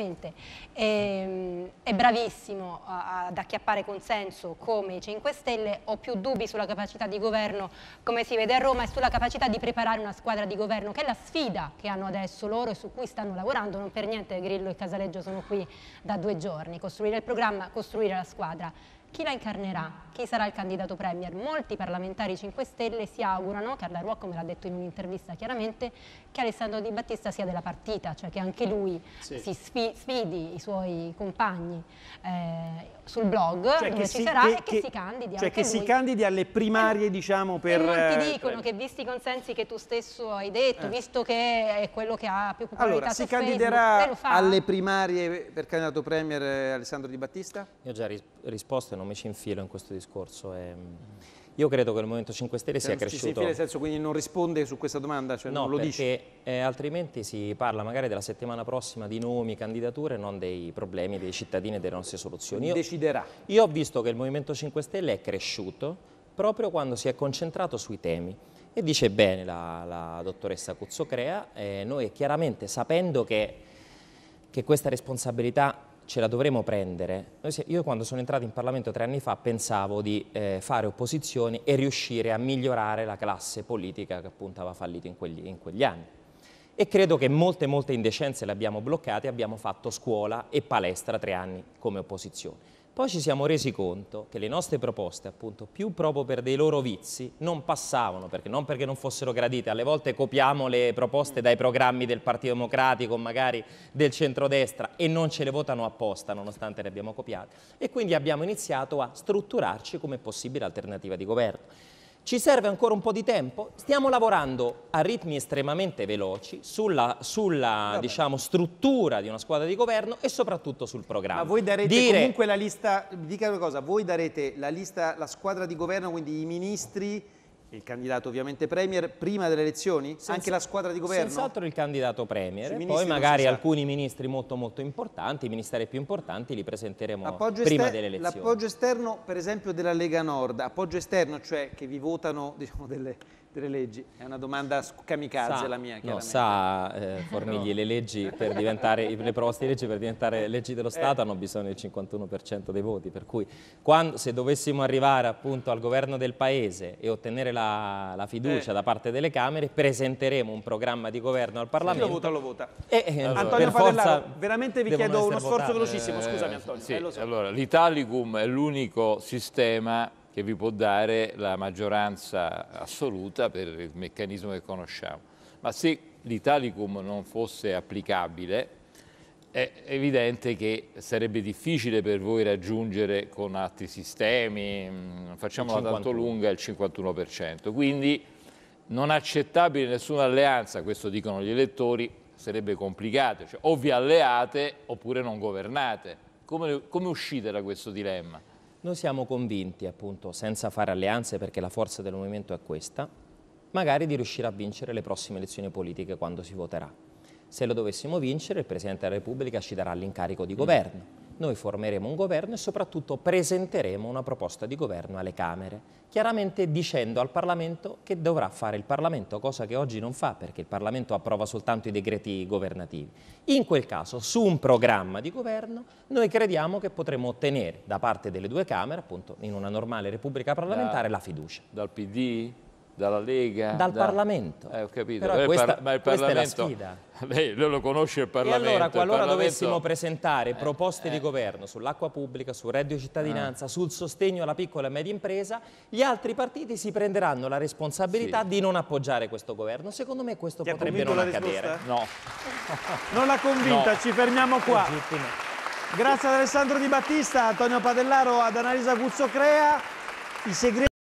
E, ehm, è bravissimo ad acchiappare consenso come i 5 Stelle, ho più dubbi sulla capacità di governo come si vede a Roma e sulla capacità di preparare una squadra di governo che è la sfida che hanno adesso loro e su cui stanno lavorando, non per niente Grillo e Casaleggio sono qui da due giorni, costruire il programma, costruire la squadra chi la incarnerà? Chi sarà il candidato Premier? Molti parlamentari 5 Stelle si augurano, Carla Ruocco me l'ha detto in un'intervista chiaramente, che Alessandro Di Battista sia della partita, cioè che anche lui sì. si sfidi, sfidi i suoi compagni eh, sul blog cioè dove ci si, sarà che, e che, che, si candidi Cioè che lui. si candidi alle primarie eh, diciamo per... molti dicono eh, che visti i consensi che tu stesso hai detto, eh. visto che è quello che ha più popolarità Allora si candiderà alle primarie per candidato Premier Alessandro Di Battista? Io ho già ris risposto non mi ci infilo in questo discorso. E, mm, io credo che il Movimento 5 Stelle cioè, sia cresciuto... Ci si nel senso quindi non risponde su questa domanda? Cioè no, non lo perché dice. Eh, altrimenti si parla magari della settimana prossima di nomi, candidature, non dei problemi dei cittadini e delle nostre soluzioni. Io, Deciderà. Io ho visto che il Movimento 5 Stelle è cresciuto proprio quando si è concentrato sui temi. E dice bene la, la dottoressa Cuzzocrea, eh, noi chiaramente sapendo che, che questa responsabilità ce la dovremo prendere. Io quando sono entrato in Parlamento tre anni fa pensavo di eh, fare opposizione e riuscire a migliorare la classe politica che appunto aveva fallito in quegli, in quegli anni. E credo che molte, molte indecenze le abbiamo bloccate, abbiamo fatto scuola e palestra tre anni come opposizione. Poi ci siamo resi conto che le nostre proposte, appunto, più proprio per dei loro vizi, non passavano, perché non perché non fossero gradite, alle volte copiamo le proposte dai programmi del Partito Democratico, magari del centrodestra, e non ce le votano apposta, nonostante le abbiamo copiate. E quindi abbiamo iniziato a strutturarci come possibile alternativa di governo. Ci serve ancora un po' di tempo? Stiamo lavorando a ritmi estremamente veloci sulla, sulla diciamo, struttura di una squadra di governo e soprattutto sul programma. Ma voi darete Dire... comunque la lista, dica una cosa, voi darete la lista, la squadra di governo, quindi i ministri il candidato ovviamente Premier prima delle elezioni? Senza, Anche la squadra di governo? Senz'altro il candidato Premier, sì, poi magari alcuni ministri molto molto importanti, i ministeri più importanti li presenteremo appoggio prima delle elezioni. L'appoggio esterno per esempio della Lega Nord, appoggio esterno cioè che vi votano diciamo, delle, delle leggi? È una domanda kamikaze sa, la mia, No, sa eh, Formigli, no. le leggi per diventare, le proposte di legge per diventare leggi dello eh. Stato eh. hanno bisogno del 51% dei voti, per cui quando, se dovessimo arrivare appunto al governo del Paese e ottenere la, la fiducia eh. da parte delle Camere, presenteremo un programma di governo al Parlamento. Chi lo vota lo vota. E, allora, eh, Antonio Padellaro, veramente vi chiedo uno sforzo votate. velocissimo, scusami eh, Antonio. Sì, allora, l'Italicum è l'unico sistema che vi può dare la maggioranza assoluta per il meccanismo che conosciamo. Ma se l'Italicum non fosse applicabile, è evidente che sarebbe difficile per voi raggiungere con altri sistemi, mm, facciamola tanto lunga, il 51%. Quindi non accettabile nessuna alleanza, questo dicono gli elettori, sarebbe complicato. Cioè, o vi alleate oppure non governate. Come, come uscite da questo dilemma? Noi siamo convinti, appunto, senza fare alleanze perché la forza del movimento è questa, magari di riuscire a vincere le prossime elezioni politiche quando si voterà. Se lo dovessimo vincere, il Presidente della Repubblica ci darà l'incarico di mm. governo noi formeremo un governo e soprattutto presenteremo una proposta di governo alle Camere, chiaramente dicendo al Parlamento che dovrà fare il Parlamento, cosa che oggi non fa perché il Parlamento approva soltanto i decreti governativi. In quel caso, su un programma di governo, noi crediamo che potremo ottenere da parte delle due Camere, appunto in una normale repubblica parlamentare, da, la fiducia. Dal PD? dalla Lega? Dal da... Parlamento. Eh, ho capito, Però eh, questa, ma il Parlamento... è la sfida. Lei, lei lo conosce il Parlamento. E allora, qualora Parlamento... dovessimo presentare eh, proposte eh, eh. di governo sull'acqua pubblica, sul reddito cittadinanza, ah. sul sostegno alla piccola e media impresa, gli altri partiti si prenderanno la responsabilità sì. di non appoggiare questo governo. Secondo me questo Ti potrebbe non accadere. No. non l'ha convinta, no. ci fermiamo qua. Legittimo. Grazie ad Alessandro Di Battista, Antonio Padellaro, ad Analisa Guzzocrea. I segreti